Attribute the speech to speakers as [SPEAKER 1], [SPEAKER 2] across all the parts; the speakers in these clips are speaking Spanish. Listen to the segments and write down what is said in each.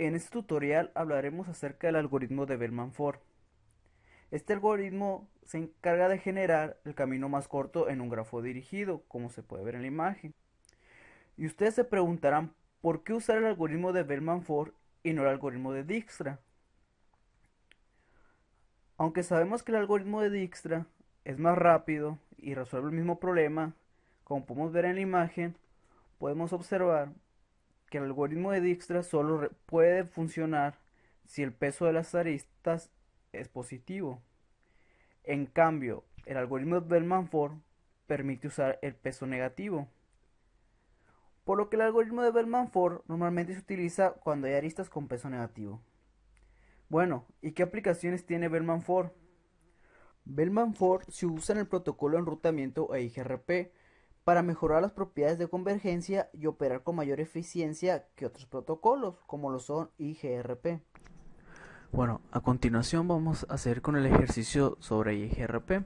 [SPEAKER 1] En este tutorial hablaremos acerca del algoritmo de Bellman-Ford. Este algoritmo se encarga de generar el camino más corto en un grafo dirigido, como se puede ver en la imagen. Y ustedes se preguntarán por qué usar el algoritmo de Bellman-Ford y no el algoritmo de Dijkstra. Aunque sabemos que el algoritmo de Dijkstra es más rápido y resuelve el mismo problema, como podemos ver en la imagen, podemos observar que el algoritmo de Dijkstra solo puede funcionar si el peso de las aristas es positivo. En cambio, el algoritmo de Bellman-Ford permite usar el peso negativo. Por lo que el algoritmo de Bellman-Ford normalmente se utiliza cuando hay aristas con peso negativo. Bueno, ¿y qué aplicaciones tiene Bellman-Ford? Bellman-Ford se usa en el protocolo de enrutamiento e IGRP para mejorar las propiedades de convergencia y operar con mayor eficiencia que otros protocolos, como lo son IGRP.
[SPEAKER 2] Bueno, a continuación vamos a hacer con el ejercicio sobre IGRP.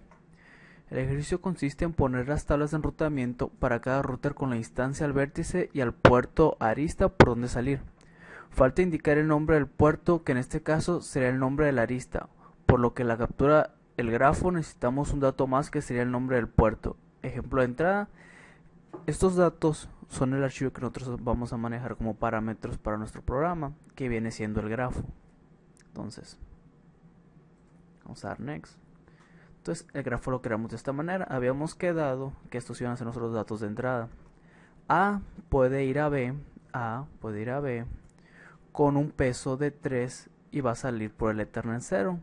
[SPEAKER 2] El ejercicio consiste en poner las tablas de enrutamiento para cada router con la instancia al vértice y al puerto arista por donde salir. Falta indicar el nombre del puerto, que en este caso será el nombre de la arista, por lo que la captura el grafo necesitamos un dato más que sería el nombre del puerto. Ejemplo de entrada estos datos son el archivo que nosotros vamos a manejar como parámetros para nuestro programa, que viene siendo el grafo. Entonces, vamos a dar next. Entonces, el grafo lo creamos de esta manera. Habíamos quedado que estos iban a ser nuestros datos de entrada. A puede ir a B, A puede ir a B, con un peso de 3 y va a salir por el eterno en 0.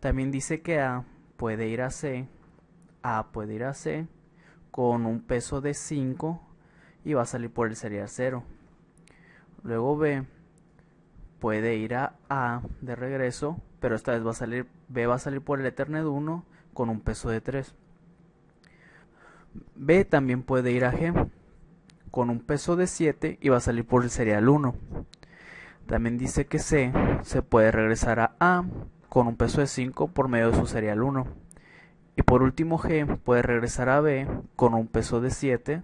[SPEAKER 2] También dice que A puede ir a C, A puede ir a C, con un peso de 5 y va a salir por el serial 0. Luego B puede ir a A de regreso, pero esta vez va a salir B va a salir por el Ethernet 1 con un peso de 3. B también puede ir a G con un peso de 7 y va a salir por el serial 1. También dice que C se puede regresar a A con un peso de 5 por medio de su serial 1. Y por último G puede regresar a B con un peso de 7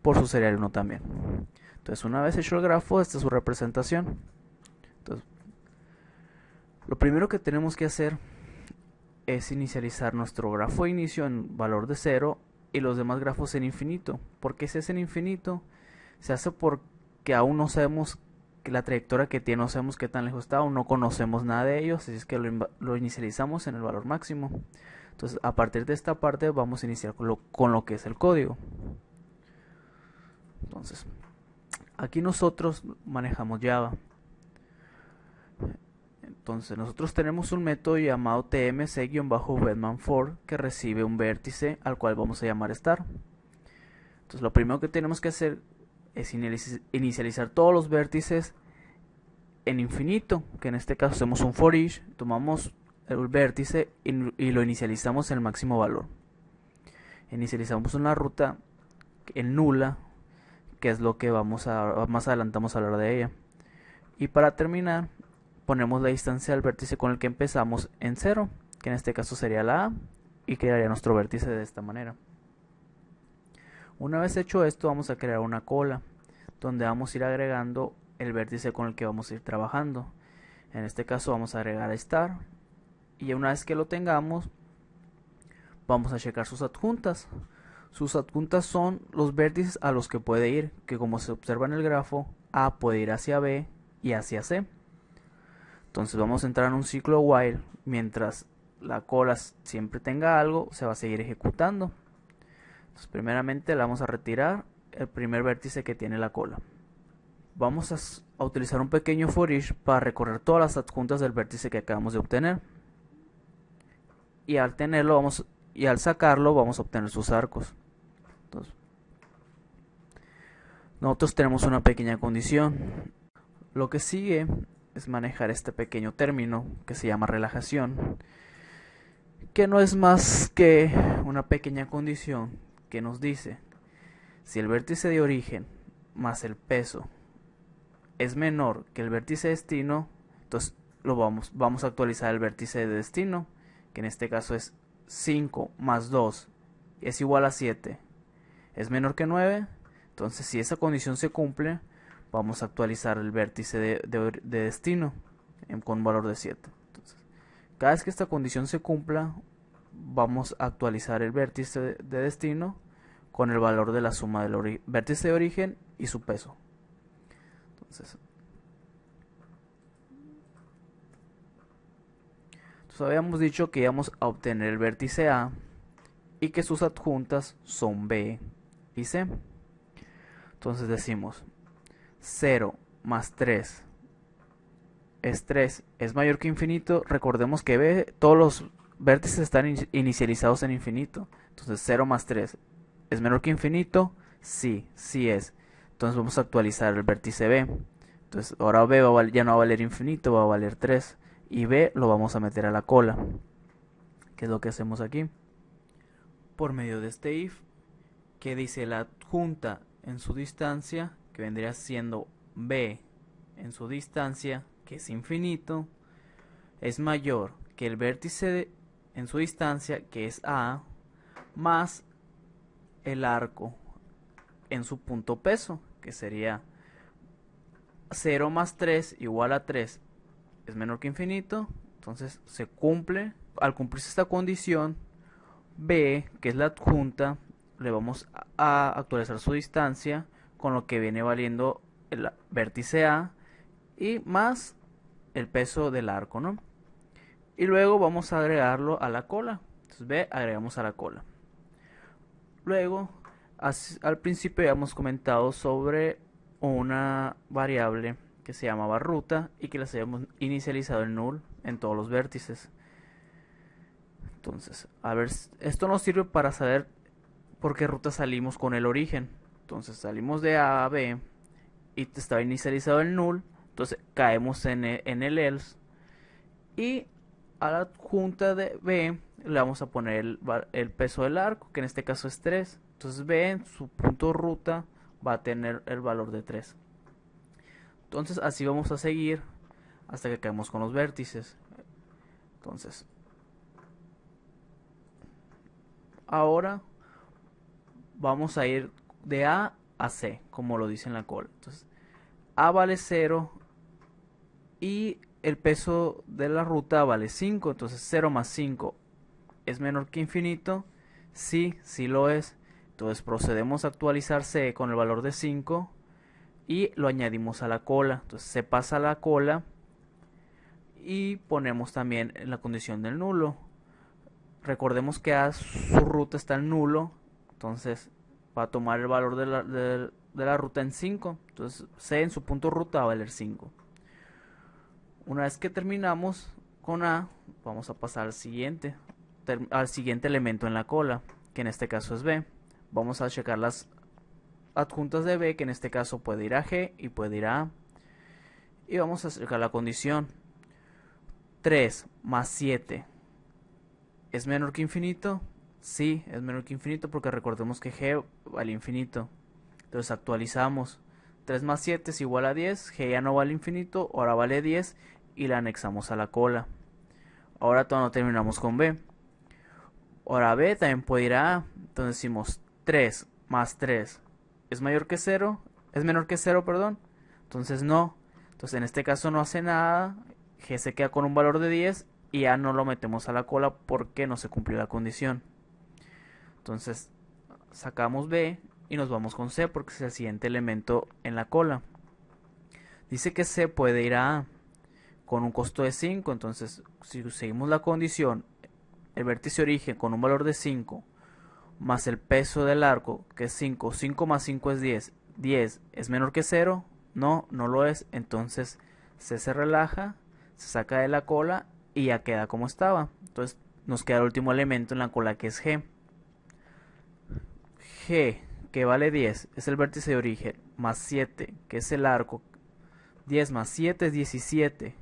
[SPEAKER 2] por su serial 1 también. Entonces una vez hecho el grafo, esta es su representación. lo primero que tenemos que hacer es inicializar nuestro grafo de inicio en valor de 0 y los demás grafos en infinito. ¿Por qué se hace en infinito? Se hace porque aún no sabemos que la trayectoria que tiene, no sabemos qué tan lejos está, aún no conocemos nada de ellos, así es que lo inicializamos en el valor máximo. Entonces, a partir de esta parte vamos a iniciar con lo, que es el código. Entonces, aquí nosotros manejamos Java. Entonces, nosotros tenemos un método llamado bajo bedman 4 que recibe un vértice al cual vamos a llamar star. Entonces, lo primero que tenemos que hacer es inicializar todos los vértices en infinito, que en este caso hacemos un for each, tomamos el vértice y lo inicializamos en el máximo valor. Inicializamos una ruta en nula, que es lo que vamos a más adelantamos a hablar de ella. Y para terminar, ponemos la distancia al vértice con el que empezamos en 0, que en este caso sería la A, y crearía nuestro vértice de esta manera. Una vez hecho esto, vamos a crear una cola, donde vamos a ir agregando el vértice con el que vamos a ir trabajando. En este caso vamos a agregar a star y una vez que lo tengamos vamos a checar sus adjuntas. Sus adjuntas son los vértices a los que puede ir, que como se observa en el grafo, A puede ir hacia B y hacia C. Entonces vamos a entrar en un ciclo while, mientras la cola siempre tenga algo, se va a seguir ejecutando. Entonces primeramente le vamos a retirar el primer vértice que tiene la cola. Vamos a, utilizar un pequeño for each para recorrer todas las adjuntas del vértice que acabamos de obtener y al tenerlo vamos y al sacarlo vamos a obtener sus arcos. nosotros tenemos una pequeña condición. Lo que sigue es manejar este pequeño término que se llama relajación, que no es más que una pequeña condición que nos dice si el vértice de origen más el peso es menor que el vértice de destino, entonces lo vamos, vamos a actualizar el vértice de destino que en este caso es 5 más 2 es igual a 7, es menor que 9, entonces si esa condición se cumple, vamos a actualizar el vértice de, destino con em, con valor de 7. cada vez que esta condición se cumpla, vamos a actualizar el vértice de, de destino con el valor de la suma del vértice de origen y su peso. Entonces, Pues, habíamos dicho que íbamos a obtener el vértice A y que sus adjuntas son B y C. Entonces decimos 0 más 3 es 3 es mayor que infinito. Recordemos que B, todos los vértices están inicializados en infinito. Entonces 0 más 3 es menor que infinito. Sí, sí es. Entonces vamos a actualizar el vértice B. Entonces ahora B ya no va a valer infinito, va a valer 3 y B lo vamos a meter a la cola, qué es lo que hacemos aquí. Por medio de este if, que dice la junta en su distancia, que vendría siendo B en su distancia, que es infinito, es mayor que el vértice en su distancia, que es A, más el arco en su punto peso, que sería 0 más 3 igual a 3 es menor que infinito, entonces se cumple. Al cumplirse esta condición, B, que es la adjunta, le vamos a actualizar su distancia con lo que viene valiendo el vértice A y más el peso del arco, ¿no? Y luego vamos a agregarlo a la cola. Entonces B, agregamos a la cola. Luego, al principio habíamos comentado sobre una variable que se llamaba ruta y que las habíamos inicializado en null en todos los vértices. Entonces, a ver, esto nos sirve para saber por qué ruta salimos con el origen. Entonces salimos de A a B y estaba inicializado en null. Entonces caemos en, e, el else. Y a la junta de B le vamos a poner el, el, peso del arco, que en este caso es 3. Entonces B en su punto ruta va a tener el valor de 3. Entonces así vamos a seguir hasta que caemos con los vértices. Entonces, ahora vamos a ir de A a C, como lo dice en la cola. Entonces, A vale 0 y el peso de la ruta vale 5, entonces 0 más 5 es menor que infinito. Sí, sí lo es. Entonces procedemos a actualizar C con el valor de 5 y lo añadimos a la cola. Entonces se pasa a la cola y ponemos también la condición del nulo. Recordemos que a su ruta está el nulo, entonces va a tomar el valor de la, la ruta en 5. Entonces C en su punto ruta va a valer 5. Una vez que terminamos con A, vamos a pasar al siguiente, al siguiente elemento en la cola, que en este caso es B. Vamos a checar las adjuntas de B, que en este caso puede ir a G y puede ir a A. Y vamos a acercar la condición. 3 más 7 es menor que infinito. Sí, es menor que infinito porque recordemos que G vale infinito. Entonces actualizamos. 3 más 7 es igual a 10. G ya no vale infinito, ahora vale 10 y la anexamos a la cola. Ahora todavía no terminamos con B. Ahora B también puede ir a A. Entonces decimos 3 más 3 es mayor que 0, es menor que 0, perdón. Entonces no. Entonces en este caso no hace nada, G se queda con un valor de 10 y ya no lo metemos a la cola porque no se cumplió la condición. Entonces sacamos B y nos vamos con C porque es el siguiente elemento en la cola. Dice que C puede ir a A con un costo de 5, entonces si seguimos la condición, el vértice origen con un valor de 5 más el peso del arco, que es 5, 5 más 5 es 10, 10 es menor que 0, no, no lo es, entonces se se relaja, se saca de la cola y ya queda como estaba. Entonces nos queda el último elemento en la cola que es G. G, que vale 10, es el vértice de origen, más 7, que es el arco. 10 más 7 es 17.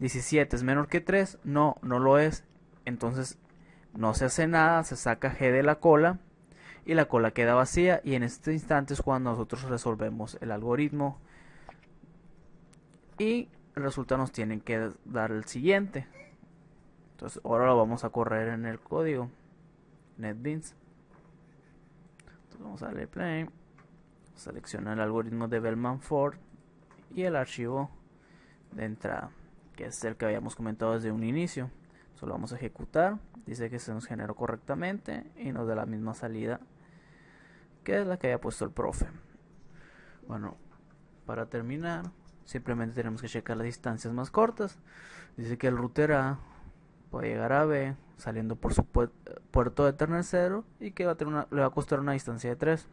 [SPEAKER 2] 17 es menor que 3, no, no lo es. Entonces no se hace nada, se saca G de la cola y la cola queda vacía y en este instante es cuando nosotros resolvemos el algoritmo y resulta nos tienen que dar el siguiente. Entonces ahora lo vamos a correr en el código NetBeans. Entonces vamos a darle play, selecciona el algoritmo de Bellman Ford y el archivo de entrada, que es el que habíamos comentado desde un inicio lo vamos a ejecutar. Dice que se nos generó correctamente y nos da la misma salida que es la que haya puesto el profe. Bueno, para terminar, simplemente tenemos que checar las distancias más cortas. Dice que el router A puede llegar a B saliendo por su puerto de 0 y que va a le va a costar una distancia de 3.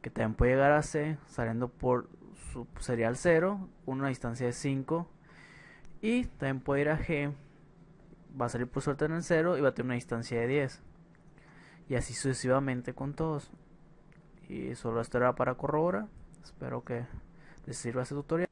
[SPEAKER 2] Que también puede llegar a C saliendo por su serial 0, una distancia de 5. Y también puede ir a G va a salir por suerte en el 0 y va a tener una distancia de 10. Y así sucesivamente con todos. Y solo esto era para corroborar. Espero que les sirva este tutorial.